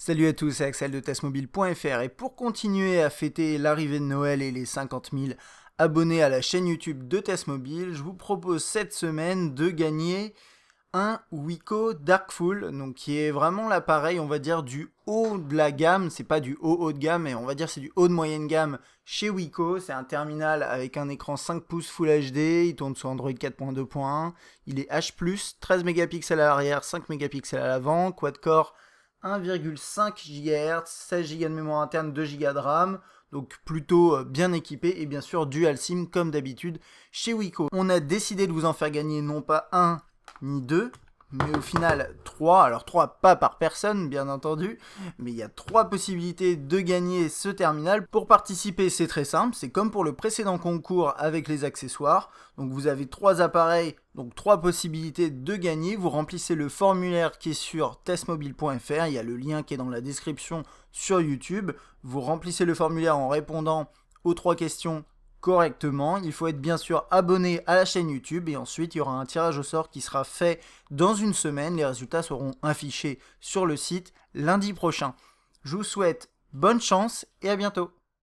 Salut à tous, c'est Axel de Testmobile.fr et pour continuer à fêter l'arrivée de Noël et les 50 000 abonnés à la chaîne YouTube de Testmobile, je vous propose cette semaine de gagner un Wiko Darkful, donc qui est vraiment l'appareil, on va dire, du haut de la gamme, c'est pas du haut haut de gamme, mais on va dire c'est du haut de moyenne gamme chez Wico, c'est un terminal avec un écran 5 pouces Full HD, il tourne sur Android 4.2.1, il est H+, 13 mégapixels à l'arrière, 5 mégapixels à l'avant, quad-core 1,5 GHz, 16 Go de mémoire interne, 2 Go de RAM, donc plutôt euh, bien équipé et bien sûr dual SIM comme d'habitude chez Wiko. On a décidé de vous en faire gagner non pas un ni deux, mais au final 3, alors 3 pas par personne bien entendu, mais il y a 3 possibilités de gagner ce terminal. Pour participer c'est très simple, c'est comme pour le précédent concours avec les accessoires, donc vous avez 3 appareils, donc 3 possibilités de gagner, vous remplissez le formulaire qui est sur testmobile.fr, il y a le lien qui est dans la description sur YouTube, vous remplissez le formulaire en répondant aux 3 questions correctement. Il faut être bien sûr abonné à la chaîne YouTube et ensuite il y aura un tirage au sort qui sera fait dans une semaine. Les résultats seront affichés sur le site lundi prochain. Je vous souhaite bonne chance et à bientôt.